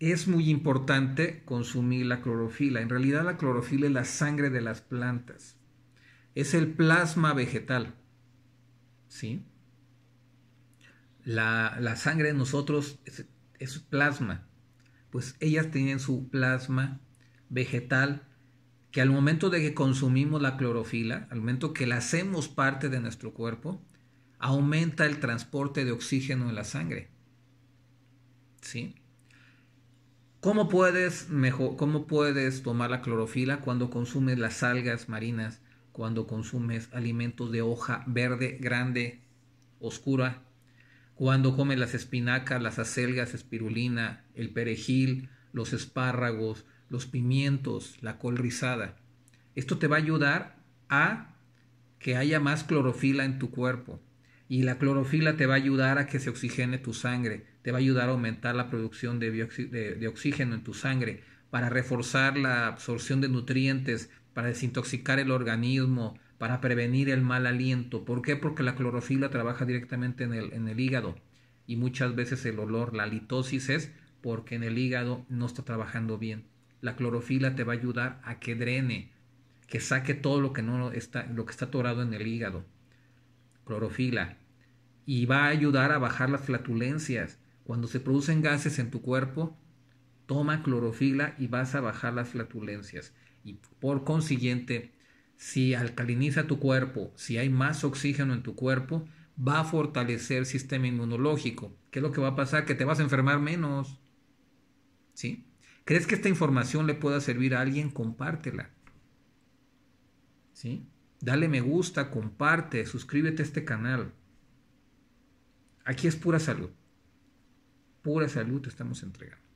es muy importante consumir la clorofila. En realidad la clorofila es la sangre de las plantas. Es el plasma vegetal. ¿Sí? La, la sangre de nosotros es, es, plasma. Pues ellas tienen su plasma vegetal que al momento de que consumimos la clorofila, al momento que la hacemos parte de nuestro cuerpo, aumenta el transporte de oxígeno en la sangre. ¿Sí? ¿Cómo puedes, ¿Cómo puedes tomar la clorofila cuando consumes las algas marinas, cuando consumes alimentos de hoja verde, grande, oscura, cuando comes las espinacas, las acelgas, espirulina, el perejil, los espárragos, los pimientos, la col rizada? Esto te va a ayudar a que haya más clorofila en tu cuerpo. Y la clorofila te va a ayudar a que se oxigene tu sangre, te va a ayudar a aumentar la producción de, oxígeno en tu sangre, para reforzar la absorción de nutrientes, para desintoxicar el organismo, para prevenir el mal aliento. ¿Por qué? Porque la clorofila trabaja directamente en el, hígado y muchas veces el olor, la litosis es porque en el hígado no está trabajando bien. La clorofila te va a ayudar a que drene, que saque todo lo que no está, lo que está atorado en el hígado clorofila, y va a ayudar a bajar las flatulencias. Cuando se producen gases en tu cuerpo, toma clorofila y vas a bajar las flatulencias. Y por consiguiente, si alcaliniza tu cuerpo, si hay más oxígeno en tu cuerpo, va a fortalecer el sistema inmunológico. ¿Qué es lo que va a pasar? Que te vas a enfermar menos. ¿Sí? ¿Crees que esta información le pueda servir a alguien? Compártela. ¿Sí? Dale me gusta, comparte, suscríbete a este canal. Aquí es pura salud. Pura salud te estamos entregando.